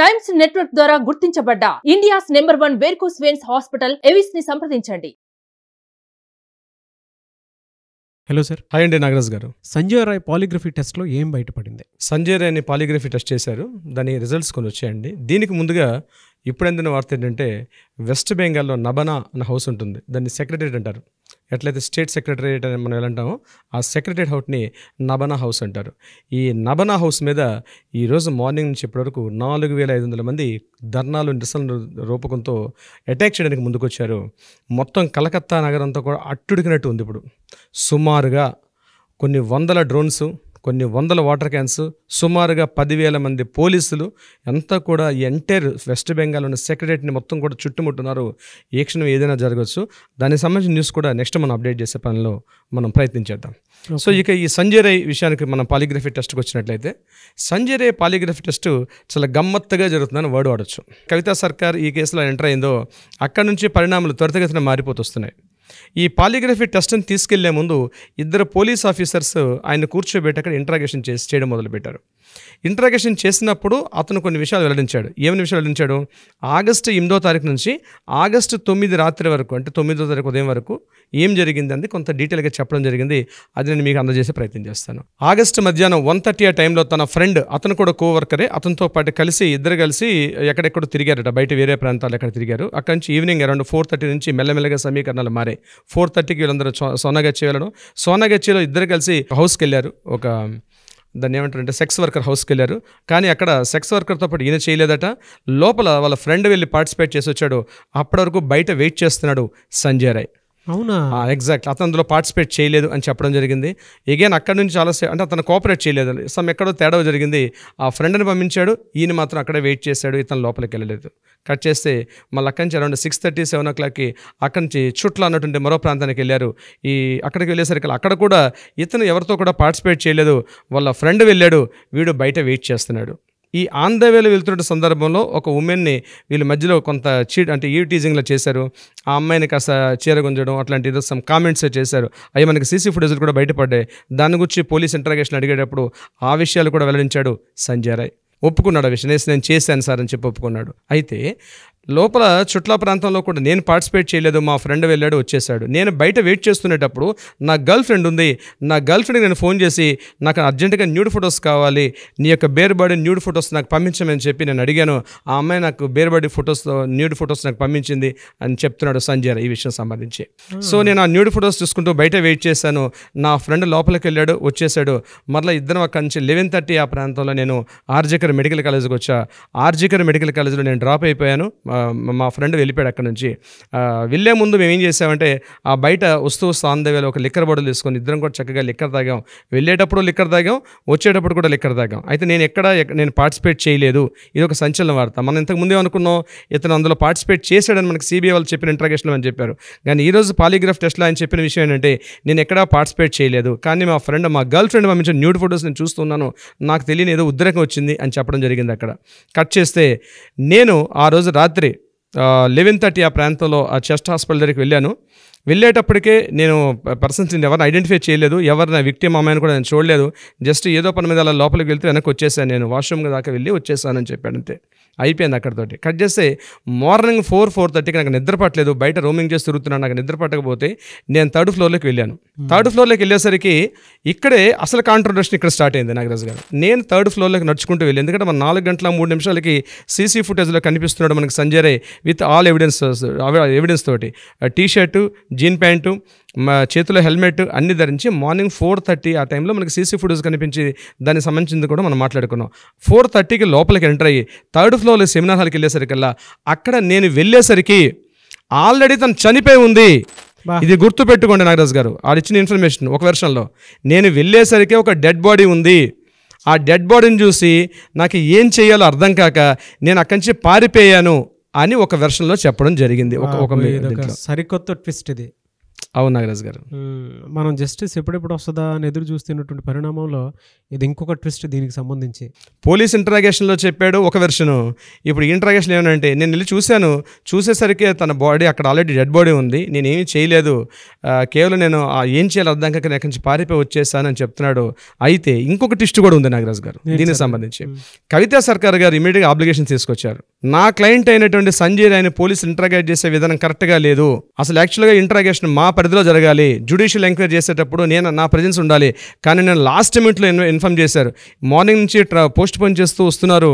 Times network ద్వారా గుర్తించబడ్డ India's number one varicose veins hospital Avis ని సంప్రదించండి హలో సార్ హాయ్ అండి నాగరాజ్ గారు సంజయ్ రాయ్ పాలిగ్రఫీ టెస్ట్లో ఏం బయటపడింది సంజయ్ రాయ్ని పాలిగ్రఫీ టెస్ట్ చేశారు దాని రిజల్ట్స్ కొన్ని వచ్చాయండి దీనికి ముందుగా ఇప్పుడు అందిన వార్త ఏంటంటే వెస్ట్ బెంగాల్లో నబనా అన్న హౌస్ ఉంటుంది దాన్ని సెక్రటరీ అంటారు ఎట్లయితే స్టేట్ సెక్రటరీ అని మనం వెళ్ళంటామో ఆ సెక్రటరీ హౌట్ని నబనా హౌస్ అంటారు ఈ నబనా హౌస్ మీద ఈరోజు మార్నింగ్ నుంచి ఇప్పటివరకు నాలుగు వేల ఐదు వందల మంది ధర్నాలు నిరసన రూపకంతో అటాక్ చేయడానికి ముందుకొచ్చారు మొత్తం కలకత్తా నగరంతో కూడా అట్టుడికినట్టు ఉంది ఇప్పుడు సుమారుగా కొన్ని వందల డ్రోన్స్ కొన్ని వందల వాటర్ క్యాన్స్ సుమారుగా పదివేల మంది పోలీసులు అంతా కూడా ఎంటైర్ వెస్ట్ బెంగాల్ ఉన్న సెక్రటరీని మొత్తం కూడా చుట్టుముట్టున్నారు ఏ క్షణం ఏదైనా జరగవచ్చు దానికి సంబంధించిన న్యూస్ కూడా నెక్స్ట్ మనం అప్డేట్ చేసే పనిలో మనం ప్రయత్నించేద్దాం సో ఇక ఈ సంజయ్ రై విషయానికి మనం పాలిగ్రఫీ టెస్ట్కి వచ్చినట్లయితే సంజయ్ రై పాలిగ్రఫీ టెస్ట్ చాలా గమ్మత్తుగా జరుగుతుందని వర్డ్ వాడచ్చు కవితా సర్కార్ ఈ కేసులో ఎంటర్ అయిందో అక్కడ నుంచి పరిణామాలు త్వరితగతిన మారిపోతొస్తున్నాయి ఈ పాలిగ్రఫీ టెస్ట్ని తీసుకెళ్లే ముందు ఇద్దరు పోలీస్ ఆఫీసర్స్ ఆయన కూర్చోబెట్టి అక్కడ ఇంట్రాగేషన్ చేసి చేయడం మొదలుపెట్టారు ఇంట్రాగేషన్ చేసినప్పుడు అతను కొన్ని విషయాలు వెల్లడించాడు ఏమైనా విషయాలు వెల్లడించాడు ఆగస్టు ఎనిమిదో తారీఖు నుంచి ఆగస్టు తొమ్మిది రాత్రి వరకు అంటే తొమ్మిదో తారీఖు ఉదయం వరకు ఏం జరిగింది అంది కొంత డీటెయిల్గా చెప్పడం జరిగింది అది నేను మీకు అందజేసే ప్రయత్నం చేస్తాను ఆగస్టు మధ్యాహ్నం వన్ థర్టీ ఆ టైంలో తన ఫ్రెండ్ అతను కూడా కోవర్కరే అతనితో పాటు కలిసి ఇద్దరు కలిసి ఎక్కడెక్కడో తిరిగారట బయట వేరే ప్రాంతాలు ఎక్కడ తిరిగారు అక్కడి నుంచి ఈవినింగ్ అరౌండ్ ఫోర్ థర్టీ నుంచి మెల్లమెల్లగా సమీకరణాలు మారాయి ఫోర్ థర్టీకి వీళ్ళందరూ సోనాగచ్చి వెళ్ళడం సోనాగచ్చిలో ఇద్దరు కలిసి హౌస్కి వెళ్ళారు ఒక దాన్ని ఏమంటారంటే సెక్స్ వర్కర్ హౌస్కి వెళ్ళారు కానీ అక్కడ సెక్స్ వర్కర్తో పాటు ఈయన చేయలేదట లోపల వాళ్ళ ఫ్రెండ్ వెళ్ళి పార్టిసిపేట్ చేసి వచ్చాడు అప్పటి వరకు బయట వెయిట్ చేస్తున్నాడు సంజయ్ రాయ్ అవునా ఎగ్జాక్ట్ అతను అందులో పార్టిసిపేట్ చేయలేదు అని చెప్పడం జరిగింది ఎగైన్ అక్కడ నుంచి చాలా అంటే అతను కోఆపరేట్ చేయలేదు సమ్ ఎక్కడో తేడా జరిగింది ఆ ఫ్రెండ్ని పంపించాడు ఈయన మాత్రం అక్కడే వెయిట్ చేశాడు ఇతను లోపలికి వెళ్ళలేదు కట్ చేస్తే మళ్ళీ అక్కడి నుంచి around six thirty seven o క్లాక్కి అక్కడి నుంచి చుట్ల అన్నటువంటి మరో ప్రాంతానికి వెళ్ళారు ఈ అక్కడికి వెళ్ళేసరికి అక్కడ కూడా ఇతను ఎవరితో కూడా పార్టిసిపేట్ చేయలేదు వాళ్ళ ఫ్రెండ్ వెళ్ళాడు వీడు బయట వెయిట్ చేస్తున్నాడు ఈ ఆంధ్రవేలు వెళ్తున్న సందర్భంలో ఒక ఉమెన్ని వీళ్ళ మధ్యలో కొంత చీట్ అంటే ఈ టీజింగ్లో చేశారు ఆ అమ్మాయిని కాస్త గుంజడం అట్లాంటి ఏదో సమ్ కామెంట్స్ చేశారు అవి మనకి సీసీ ఫుటేజ్లు కూడా బయటపడ్డాయి దాని గురించి పోలీస్ ఇంటరాగేషన్ అడిగేటప్పుడు ఆ విషయాలు కూడా వెల్లడించాడు సంజయ్ రాయ్ ఒప్పుకున్నాడు ఆ విషయం నేను చేశాను సార్ అని చెప్పి ఒప్పుకున్నాడు అయితే లోపల చుట్ల ప్రాంతంలో కూడా నేను పార్టిసిపేట్ చేయలేదు మా ఫ్రెండ్ వెళ్ళాడు వచ్చేసాడు నేను బయట వెయిట్ చేస్తునేటప్పుడు నా గర్ల్ ఫ్రెండ్ ఉంది నా గర్ల్ ఫ్రెండ్కి నేను ఫోన్ చేసి నాకు అర్జెంటుగా న్యూడ్ ఫొటోస్ కావాలి నీ యొక్క బాడీ న్యూడ్ ఫొటోస్ నాకు పంపించమని చెప్పి నేను అడిగాను ఆ అమ్మాయి నాకు బేర్బడి ఫొటోస్ న్యూడ్ ఫొటోస్ నాకు పంపించింది అని చెప్తున్నాడు సంజయ్ ఈ విషయం సంబంధించి సో hmm. నేను ఆ న్యూడ్ ఫొటోస్ చూసుకుంటూ బయట వెయిట్ చేశాను నా ఫ్రెండ్ లోపలికి వెళ్ళాడు వచ్చేసాడు మరలా ఇద్దరం అక్కడి నుంచి లెవెన్ థర్టీ ఆ ప్రాంతంలో నేను ఆర్జికర్ మెడికల్ కాలేజ్కి వచ్చా ఆర్జికర్ మెడికల్ కాలేజ్లో నేను డ్రాప్ అయిపోయాను మా ఫ్రెండ్ వెళ్ళిపోయాడు అక్కడ నుంచి వెళ్ళే ముందు మేము ఏం చేసామంటే ఆ బయట వస్తూ వస్తూ ఒక లిక్కర్ బాటిల్ తీసుకొని ఇద్దరం కూడా చక్కగా లిక్కర్ తాగాం వెళ్ళేటప్పుడు లిక్కర్ తాగాం వచ్చేటప్పుడు కూడా లిక్కర్ తాగాం అయితే నేను ఎక్కడ నేను పార్టిసిపేట్ చేయలేదు ఇది ఒక సంచలన వార్త మనం ఇంతకు ముందే అనుకున్నాం ఇతను అందులో పార్టిసిపేట్ చేశాడని మనకి సిబిఐ వాళ్ళు చెప్పిన ఇంట్రాగేషన్లో అని చెప్పారు కానీ ఈరోజు పాలిగ్రాఫ్ టెస్ట్లో ఆయన చెప్పిన విషయం ఏంటంటే నేను ఎక్కడా పార్టిసిపేట్ చేయలేదు కానీ మా ఫ్రెండ్ మా గర్ల్ ఫ్రెండ్ పంపించిన న్యూడ్ ఫొటోస్ నేను చూస్తున్నాను నాకు తెలియని ఏదో ఉద్రేకం వచ్చింది అని చెప్పడం జరిగింది అక్కడ కట్ చేస్తే నేను ఆ రోజు రాత్రి లెవెన్ థర్టీ ఆ ప్రాంతంలో ఆ చెస్ట్ హాస్పిటల్ దగ్గరికి వెళ్ళాను వెళ్ళేటప్పటికే నేను పర్సన్స్ ఎవరిని ఐడెంటిఫై చేయలేదు ఎవరిని విక్టిమ్ అమ్మాయిని కూడా నేను చూడలేదు జస్ట్ ఏదో పని మీద అలా లోపలికి వెళ్తే వెనక్కి వచ్చేసాను నేను వాష్రూమ్ దాకా వెళ్ళి వచ్చేసానని చెప్పాను అంతే అయిపోయింది అక్కడతోటి కట్ చేస్తే మార్నింగ్ ఫోర్ ఫోర్ థర్టీకి నాకు నిద్రపట్టలేదు బయట రోమింగ్ చేసి తిరుగుతున్నాను నాకు నిద్రపట్టకపోతే నేను థర్డ్ ఫ్లోర్లోకి వెళ్ళాను hmm. థర్డ్ ఫ్లోర్లోకి వెళ్ళేసరికి ఇక్కడే అసలు కాంట్రవర్షన్ ఇక్కడ స్టార్ట్ అయింది నాగరాజు గారు నేను థర్డ్ ఫ్లోర్లోకి నడుచుకుంటూ వెళ్ళాను ఎందుకంటే మన నాలుగు గంటల మూడు నిమిషాలకి సీసీ ఫుటేజ్లో కనిపిస్తున్నాడు మనకి Sanjay with all evidence evidence తోటి టీ షర్టు జీన్ ప్యాంటు మా చేతిలో హెల్మెట్ అన్ని ధరించి మార్నింగ్ ఫోర్ థర్టీ ఆ టైంలో మనకి సీసీ ఫుటేజ్ కనిపించి దానికి సంబంధించింది కూడా మనం మాట్లాడుకున్నాం ఫోర్ థర్టీకి లోపలికి ఎంటర్ అయ్యి థర్డ్ ఫ్లోర్లో సెమినార్ హాల్కి వెళ్ళేసరికల్లా అక్కడ నేను వెళ్ళేసరికి ఆల్రెడీ తను చనిపోయి ఉంది ఇది గుర్తు పెట్టుకోండి నాగరాజు గారు వాళ్ళు ఇచ్చిన ఇన్ఫర్మేషన్ ఒక వెర్షన్లో నేను వెళ్ళేసరికి ఒక డెడ్ బాడీ ఉంది ఆ డెడ్ బాడీని చూసి నాకు ఏం చేయాలో అర్థం కాక నేను అక్కడి నుంచి పారిపోయాను అని ఒక వెర్షన్లో చెప్పడం జరిగింది ఒక ఒక సరికొత్త ట్విస్ట్ ఇది అవును నాగరాజు గారు మనం జస్టిస్ ఎప్పుడెప్పుడు వస్తుందా అని ఎదురు చూస్తున్నటువంటి పరిణామంలో ఇది ఇంకొక ట్విస్ట్ దీనికి సంబంధించి పోలీస్ ఇంటరాగేషన్లో చెప్పాడు ఒక వెర్షను ఇప్పుడు ఇంటరాగేషన్ ఏమంటే నేను వెళ్ళి చూశాను చూసేసరికి తన బాడీ అక్కడ ఆల్రెడీ డెడ్ బాడీ ఉంది నేనేమి చేయలేదు కేవలం నేను ఏం చేయాలి అర్థం కాక నాకు నుంచి పారిపోయి వచ్చేసానని చెప్తున్నాడు అయితే ఇంకొక ట్విస్ట్ కూడా ఉంది నాగరాజు గారు దీనికి సంబంధించి కవితా సర్కార్ గారు ఇమీడియట్గా అప్లికేషన్ తీసుకొచ్చారు నా క్లయింట్ అయినటువంటి సంజయ్ ఆయన పోలీసులు ఇంటరాగేట్ చేసే విధానం కరెక్ట్గా లేదు అసలు యాక్చువల్గా ఇంటరాగేషన్ మా పరిధిలో జరగాలి జ్యుడిషియల్ ఎంక్వైరీ చేసేటప్పుడు నేను నా ప్రజెన్స్ ఉండాలి కానీ నేను లాస్ట్ మినిట్లో ఇన్ఫామ్ చేశారు మార్నింగ్ నుంచి పోస్ట్ పోన్ చేస్తూ వస్తున్నారు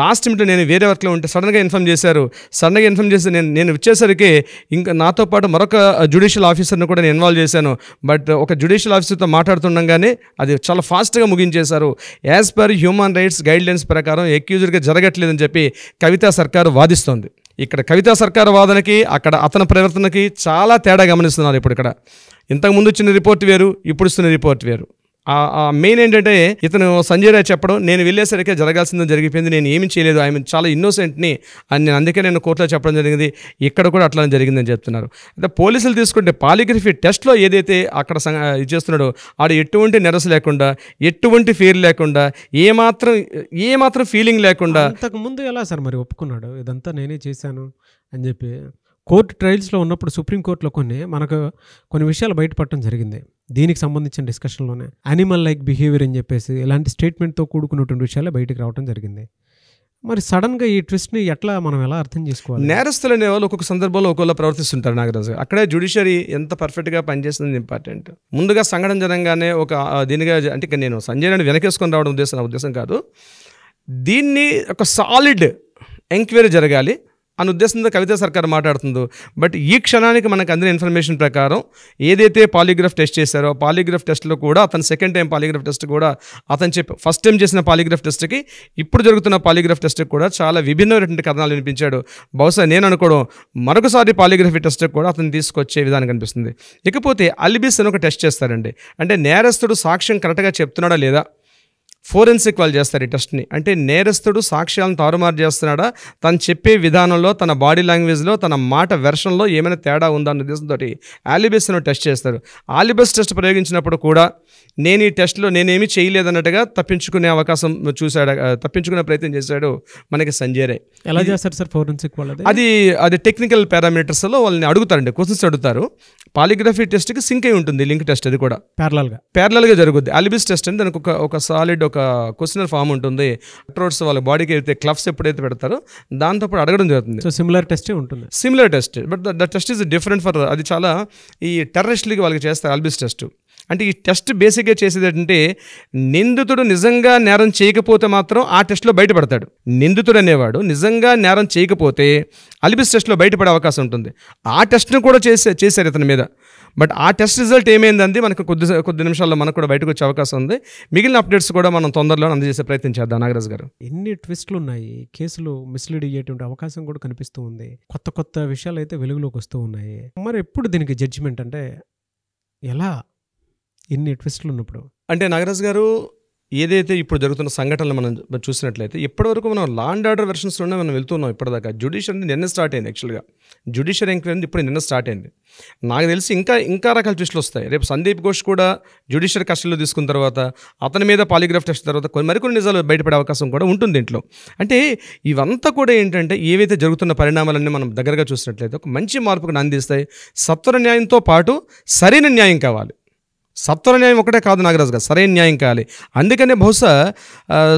లాస్ట్ మినిట్లో నేను వేరే వర్క్లో ఉంటే సడన్గా ఇన్ఫామ్ చేశారు సడన్గా ఇన్ఫామ్ చేసి నేను నేను వచ్చేసరికి ఇంకా నాతో పాటు మరొక జ్యుడిషియల్ uh, ఆఫీసర్ని కూడా నేను ఇన్వాల్వ్ చేశాను బట్ uh, ఒక జ్యుడిషియల్ ఆఫీసర్తో మాట్లాడుతుండగానే అది చాలా ఫాస్ట్గా ముగించేశారు as per human rights guidelines ప్రకారం ఎక్యూజర్గా జరగట్లేదని చెప్పి కవితా సర్కారు వాదిస్తోంది ఇక్కడ కవితా సర్కార్ వాదనకి అక్కడ అతని ప్రవర్తనకి చాలా తేడా గమనిస్తున్నారు ఇప్పుడు ఇక్కడ ఇంతకుముందు వచ్చిన రిపోర్ట్ వేరు ఇప్పుడు ఇస్తున్న రిపోర్ట్ వేరు మెయిన్ ఏంటంటే ఇతను సంజయ్ రాయ్ చెప్పడం నేను వెళ్ళేసరికి జరగాల్సిందో జరిగిపోయింది నేను ఏమి చేయలేదు ఆమె చాలా ఇన్నోసెంట్ని నేను అందుకే నేను కోర్టులో చెప్పడం జరిగింది ఇక్కడ కూడా అట్లా జరిగిందని చెప్తున్నారు అంటే పోలీసులు తీసుకుంటే పాలిగ్రఫీ టెస్ట్లో ఏదైతే అక్కడ ఇది చేస్తున్నాడో ఆడు ఎటువంటి నెరస్ లేకుండా ఎటువంటి ఫీల్ లేకుండా ఏమాత్రం ఏమాత్రం ఫీలింగ్ లేకుండా అంతకుముందు ఎలా సార్ మరి ఒప్పుకున్నాడు ఇదంతా నేనే చేశాను అని చెప్పి కోర్టు ట్రయల్స్లో ఉన్నప్పుడు సుప్రీంకోర్టులో కొన్ని మనకు కొన్ని విషయాలు బయటపడటం జరిగింది దీనికి సంబంధించిన డిస్కషన్లోనే అనిమల్ లైక్ బిహేవియర్ అని చెప్పేసి ఇలాంటి స్టేట్మెంట్తో కూడుకున్నటువంటి విషయాలు బయటకు రావడం జరిగింది మరి సడన్గా ఈ ట్విస్ట్ని ఎట్లా మనం ఎలా అర్థం చేసుకోవాలి నేరస్తులు అనేవాళ్ళు ఒక్కొక్క సందర్భంలో ఒక్కొక్కలా ప్రవర్తిస్తుంటారు నాగరాజు అక్కడే జుడిషియరీ ఎంత పర్ఫెక్ట్గా పనిచేస్తుంది ఇంపార్టెంట్ ముందుగా సంఘటన జనంగానే ఒక దీనిగా అంటే నేను సంజయ్ వెనకేసుకొని రావడం ఉద్దేశం నా ఉద్దేశం కాదు దీన్ని ఒక సాలిడ్ ఎంక్వైరీ జరగాలి అని ఉద్దేశంతో కవిత సర్కార్ మాట్లాడుతుందో బట్ ఈ క్షణానికి మనకు అందిన ఇన్ఫర్మేషన్ ప్రకారం ఏదైతే పాలిగ్రాఫ్ టెస్ట్ చేశారో పాలిగ్రాఫ్ టెస్ట్లో కూడా అతను సెకండ్ టైం పాలిగ్రాఫ్ టెస్ట్ కూడా అతను చెప్పి ఫస్ట్ టైం చేసిన పాలిగ్రాఫ్ టెస్ట్కి ఇప్పుడు జరుగుతున్న పాలిగ్రాఫ్ టెస్ట్కి కూడా చాలా విభిన్నమైనటువంటి కథనాలు వినిపించాడు బహుశా నేను అనుకోవడం మరొకసారి పాలిగ్రఫీ టెస్ట్కి కూడా అతను తీసుకొచ్చే విధానం కనిపిస్తుంది ఇకపోతే అలిబిస్ అని ఒక టెస్ట్ చేస్తారండి అంటే నేరస్తుడు సాక్ష్యం కరెక్ట్గా చెప్తున్నాడా లేదా ఫోరెన్సిక్ వాళ్ళు చేస్తారు ఈ టెస్ట్ని అంటే నేరస్తుడు సాక్ష్యాలను తారుమారు చేస్తున్నాడా తను చెప్పే విధానంలో తన బాడీ లాంగ్వేజ్లో తన మాట వెర్షన్లో ఏమైనా తేడా ఉందా అన్న ఉద్దేశంతో ఆలిబెస్ను టెస్ట్ చేస్తారు ఆలిబెస్ టెస్ట్ ప్రయోగించినప్పుడు కూడా నేను ఈ టెస్ట్లో నేనేమీ చేయలేదన్నట్టుగా తప్పించుకునే అవకాశం చూశాడు తప్పించుకునే ప్రయత్నం చేశాడు మనకి సంజయ్ రే ఎలా చేస్తారు సార్ ఫోరెన్సిక్ వాళ్ళు అది అది టెక్నికల్ పారామీటర్స్లో వాళ్ళని అడుగుతారండి క్వశ్చన్స్ అడుగుతారు పాలిగ్రఫీ టెస్ట్కి సింక్ అయి ఉంటుంది లింక్ టెస్ట్ అది కూడా ప్యారలల్గా ప్యారలల్గా జరుగుద్ది ఆలిబస్ టెస్ట్ అని దానికి ఒక ఒక సాలిడ్ ఒక క్వశ్చనర్ ఫామ్ ఉంటుంది అట్రోడ్స్ వాళ్ళ బాడీకి అయితే క్లఫ్స్ ఎప్పుడైతే పెడతారో దాంతోపాటు అడగడం జరుగుతుంది సో సిమిలర్ టెస్ట్ ఉంటుంది similar test but the test is different for అది చాలా ఈ టెర్రరిస్ట్లకి వాళ్ళకి చేస్తారు ఆల్బిస్ టెస్ట్ అంటే ఈ టెస్ట్ బేసిక్గా చేసేది ఏంటంటే నిందితుడు నిజంగా నేరం చేయకపోతే మాత్రం ఆ టెస్ట్లో బయటపడతాడు నిందితుడు అనేవాడు నిజంగా నేరం చేయకపోతే అలిబిస్ టెస్ట్లో బయటపడే అవకాశం ఉంటుంది ఆ టెస్ట్ను కూడా చేసే చేశారు ఇతని మీద బట్ ఆ టెస్ట్ రిజల్ట్ ఏమైందండి మనకు కొద్ది కొద్ది నిమిషాల్లో మనకు కూడా బయటకు వచ్చే అవకాశం ఉంది మిగిలిన అప్డేట్స్ కూడా మనం తొందరలో అందజేసే ప్రయత్నం చేద్దాం నాగరాజ్ గారు ఎన్ని ట్విస్ట్లు ఉన్నాయి కేసులు మిస్లీడ్ అయ్యేటువంటి అవకాశం కూడా కనిపిస్తూ ఉంది కొత్త కొత్త విషయాలు అయితే వెలుగులోకి వస్తూ ఉన్నాయి మరి ఎప్పుడు దీనికి జడ్జిమెంట్ అంటే ఎలా ఇన్ని ట్విస్టులు ఉన్నప్పుడు అంటే నాగరాజ్ గారు ఏదైతే ఇప్పుడు జరుగుతున్న సంఘటనలు మనం చూసినట్లయితే ఇప్పటివరకు మనం లా అండ్ ఆర్డర్ వెర్షన్స్లోనే మనం వెళ్తున్నాం ఇప్పటిదాకా జుడిషియరీ నిన్న స్టార్ట్ అయింది యాక్చువల్గా జుడిషియరీ ఎంక్వైరీ ఇప్పుడు నిన్న స్టార్ట్ అయింది నాకు తెలిసి ఇంకా ఇంకా రకాల ట్విస్టులు వస్తాయి రేపు సందీప్ ఘోష్ కూడా జుడిషియరీ కస్టడీలో తీసుకున్న తర్వాత అతని మీద పాలిగ్రాఫ్ టెస్ట్ తర్వాత కొన్ని మరికొన్ని నిజాలు బయటపడే అవకాశం కూడా ఉంటుంది దీంట్లో అంటే ఇవంతా కూడా ఏంటంటే ఏవైతే జరుగుతున్న పరిణామాలన్నీ మనం దగ్గరగా చూసినట్లయితే ఒక మంచి మార్పుకు అందిస్తాయి సత్వర న్యాయంతో పాటు సరైన న్యాయం కావాలి సత్వర న్యాయం ఒకటే కాదు నాగరాజు గారు సరైన న్యాయం కావాలి అందుకనే బహుశా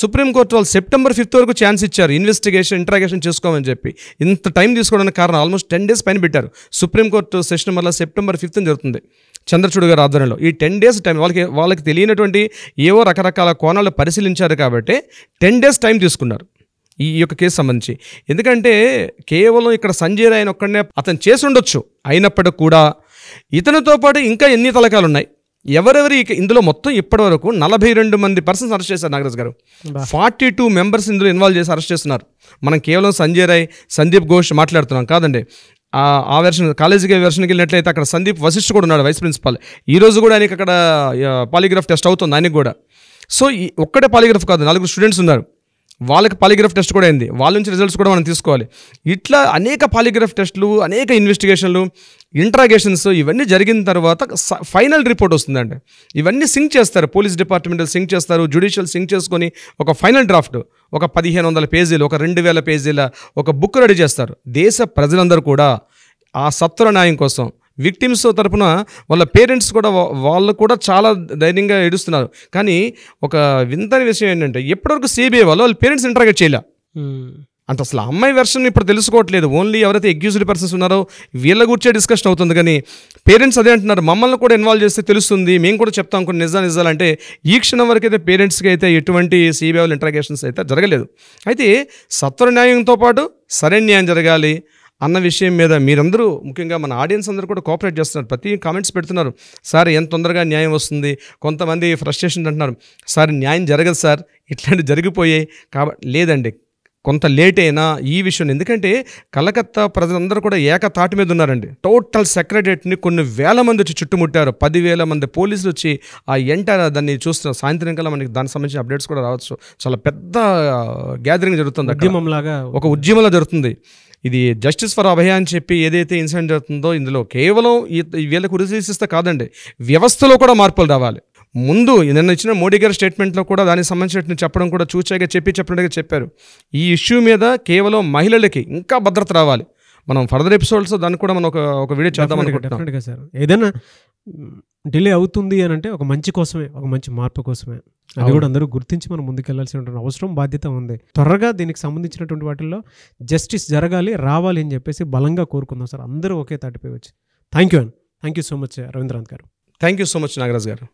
సుప్రీంకోర్టు వాళ్ళు సెప్టెంబర్ ఫిఫ్త్ వరకు ఛాన్స్ ఇచ్చారు ఇన్వెస్టిగేషన్ ఇంట్రాగేషన్ చేసుకోమని చెప్పి ఇంత టైం తీసుకోవడానికి కారణం ఆల్మోస్ట్ టెన్ డేస్ పైన పెట్టారు సుప్రీంకోర్టు సెషన్ మళ్ళీ సెప్టెంబర్ ఫిఫ్త్ జరుగుతుంది చంద్రచూడు గారు ఆధ్వర్యంలో ఈ టెన్ డేస్ టైం వాళ్ళకి వాళ్ళకి తెలియనటువంటి ఏవో రకరకాల కోణాలు పరిశీలించారు కాబట్టి టెన్ డేస్ టైం తీసుకున్నారు ఈ యొక్క కేసు సంబంధించి ఎందుకంటే కేవలం ఇక్కడ సంజయ్ రాయన్ ఒక్కడనే అతను చేసి ఉండొచ్చు అయినప్పటికీ కూడా ఇతనితో పాటు ఇంకా ఎన్ని తలకాలు ఉన్నాయి ఎవరెవరు ఇందులో మొత్తం ఇప్పటి వరకు నలభై రెండు మంది పర్సన్స్ అరెస్ట్ చేశారు నాగరాజ్ గారు ఫార్టీ టూ మెంబర్స్ ఇందులో ఇన్వాల్వ్ చేసి అరెస్ట్ చేస్తున్నారు మనం కేవలం సంజయ్ రాయ్ సందీప్ ఘోష్ మాట్లాడుతున్నాం కాదండి ఆ వెర్షన్ కాలేజీకి వెర్షన్కి వెళ్ళినట్లయితే అక్కడ సందీప్ వశిష్ఠ కూడా ఉన్నాడు వైస్ ప్రిన్సిపాల్ ఈరోజు కూడా ఆయనకి అక్కడ పాలిగ్రాఫ్ టెస్ట్ అవుతుంది ఆయనకి కూడా సో ఒక్కటే పాలిగ్రాఫ్ కాదు నలుగురు స్టూడెంట్స్ ఉన్నారు వాళ్ళకి పాలిగ్రాఫ్ టెస్ట్ కూడా అయింది వాళ్ళ నుంచి రిజల్ట్స్ కూడా మనం తీసుకోవాలి ఇట్లా అనేక పాలిగ్రాఫ్ టెస్టులు అనేక ఇన్వెస్టిగేషన్లు ఇంట్రాగేషన్స్ ఇవన్నీ జరిగిన తర్వాత ఫైనల్ రిపోర్ట్ వస్తుందండి ఇవన్నీ సింక్ చేస్తారు పోలీస్ డిపార్ట్మెంట్ సింక్ చేస్తారు జ్యుడిషియల్ సింక్ చేసుకొని ఒక ఫైనల్ డ్రాఫ్ట్ ఒక పదిహేను వందల పేజీలు ఒక రెండు వేల పేజీల ఒక బుక్ రెడీ చేస్తారు దేశ ప్రజలందరూ కూడా ఆ సత్వర న్యాయం కోసం విక్టిమ్స్ తరపున వాళ్ళ పేరెంట్స్ కూడా వాళ్ళు కూడా చాలా ధైర్యంగా ఏడుస్తున్నారు కానీ ఒక వింతని విషయం ఏంటంటే ఎప్పటివరకు సిబిఐ వాళ్ళు వాళ్ళ పేరెంట్స్ ఇంటరాగేట్ చేయలే అంత అసలు అమ్మాయి వెర్షన్ ఇప్పుడు తెలుసుకోవట్లేదు ఓన్లీ ఎవరైతే ఎగ్యూజ్డ్ పర్సన్స్ ఉన్నారో వీళ్ళ గురించే డిస్కషన్ అవుతుంది కానీ పేరెంట్స్ అదే అంటున్నారు మమ్మల్ని కూడా ఇన్వాల్వ్ చేస్తే తెలుస్తుంది మేము కూడా చెప్తాం కొన్ని నిజా నిజాలంటే ఈ క్షణం వరకు అయితే పేరెంట్స్కి అయితే ఎటువంటి సీబీఐ ఇంటరాగేషన్స్ అయితే జరగలేదు అయితే సత్వర న్యాయంతో పాటు సరైన న్యాయం జరగాలి అన్న విషయం మీద మీరందరూ ముఖ్యంగా మన ఆడియన్స్ అందరూ కూడా కోఆపరేట్ చేస్తున్నారు ప్రతి కామెంట్స్ పెడుతున్నారు సార్ ఎంత తొందరగా న్యాయం వస్తుంది కొంతమంది ఫ్రస్ట్రేషన్ అంటున్నారు సార్ న్యాయం జరగదు సార్ ఇట్లాంటి జరిగిపోయాయి కాబట్టి లేదండి కొంత లేట్ అయినా ఈ విషయం ఎందుకంటే కలకత్తా ప్రజలందరూ కూడా ఏకతాటి మీద ఉన్నారండి టోటల్ సెక్రటరేట్ని కొన్ని వేల మంది వచ్చి చుట్టుముట్టారు పదివేల మంది పోలీసులు వచ్చి ఆ ఎంటర్ దాన్ని చూస్తున్న సాయంత్రం కల్లా మనకి దానికి సంబంధించిన అప్డేట్స్ కూడా రావచ్చు చాలా పెద్ద గ్యాదరింగ్ జరుగుతుంది ఉద్యమంలాగా ఒక ఉద్యమంలో జరుగుతుంది ఇది జస్టిస్ ఫర్ అభయ అని చెప్పి ఏదైతే ఇన్సిడెంట్ జరుగుతుందో ఇందులో కేవలం వీళ్ళకు ఉరిశీసిస్తే కాదండి వ్యవస్థలో కూడా మార్పులు రావాలి ముందు నిన్న ఇచ్చిన మోడీ గారి స్టేట్మెంట్లో కూడా దానికి సంబంధించిన చెప్పడం కూడా చూచాగా చెప్పి చెప్పినట్టుగా చెప్పారు ఈ ఇష్యూ మీద కేవలం మహిళలకి ఇంకా భద్రత రావాలి మనం ఫర్దర్ ఎపిసోడ్స్ దాన్ని కూడా మనం ఒక ఒక వీడియో చేద్దాం అనుకుంటున్నాం సార్ ఏదైనా డిలే అవుతుంది అని అంటే ఒక మంచి కోసమే ఒక మంచి మార్పు కోసమే అది కూడా అందరూ గుర్తించి మనం ముందుకెళ్లాల్సిన అవసరం బాధ్యత ఉంది త్వరగా దీనికి సంబంధించినటువంటి వాటిల్లో జస్టిస్ జరగాలి రావాలి అని చెప్పేసి బలంగా కోరుకుందాం సార్ అందరూ ఒకే తాటిపోయి వచ్చి thank you and thank you so much Ravindranath గారు thank you so much Nagaraj గారు